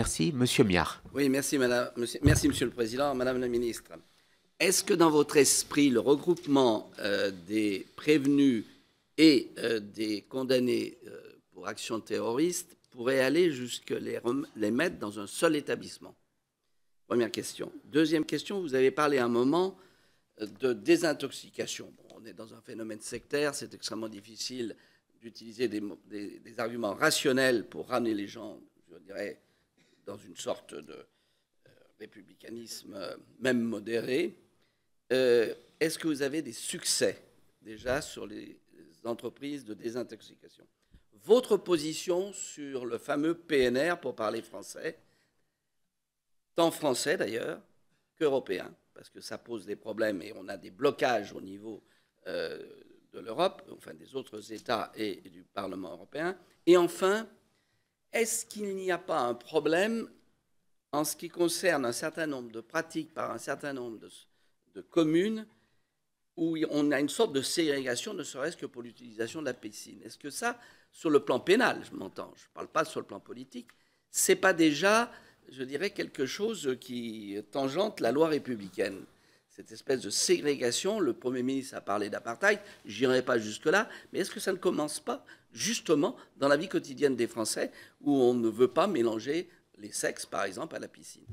Merci. Monsieur Miard. Oui, merci, madame, monsieur, merci, monsieur le Président. Madame la Ministre, est-ce que dans votre esprit, le regroupement euh, des prévenus et euh, des condamnés euh, pour actions terroristes pourrait aller jusque les, mettre dans un seul établissement Première question. Deuxième question, vous avez parlé un moment de désintoxication. on est dans un phénomène sectaire, c'est extrêmement difficile d'utiliser des, arguments rationnels pour ramener les gens, je dirais, dans une sorte de euh, républicanisme euh, même modéré. Euh, est-ce que vous avez des succès déjà sur les entreprises de désintoxication Votre position sur le fameux PNR, pour parler français, tant français d'ailleurs qu'européen, parce que ça pose des problèmes et on a des blocages au niveau de l'Europe, enfin des autres États et, et du Parlement européen. Et enfin, est-ce qu'il n'y a pas un problème en ce qui concerne un certain nombre de pratiques par un certain nombre de, communes où on a une sorte de ségrégation, ne serait-ce que pour l'utilisation de la piscine Est-ce que ça, sur le plan pénal, je m'entends, je ne parle pas sur le plan politique, c'est pas déjà, je dirais, quelque chose qui tangente la loi républicaine cette espèce de ségrégation. Le Premier ministre a parlé d'apartheid, j'irai pas jusque-là, mais est-ce que ça ne commence pas justement dans la vie quotidienne des Français où on ne veut pas mélanger les sexes, par exemple, à la piscine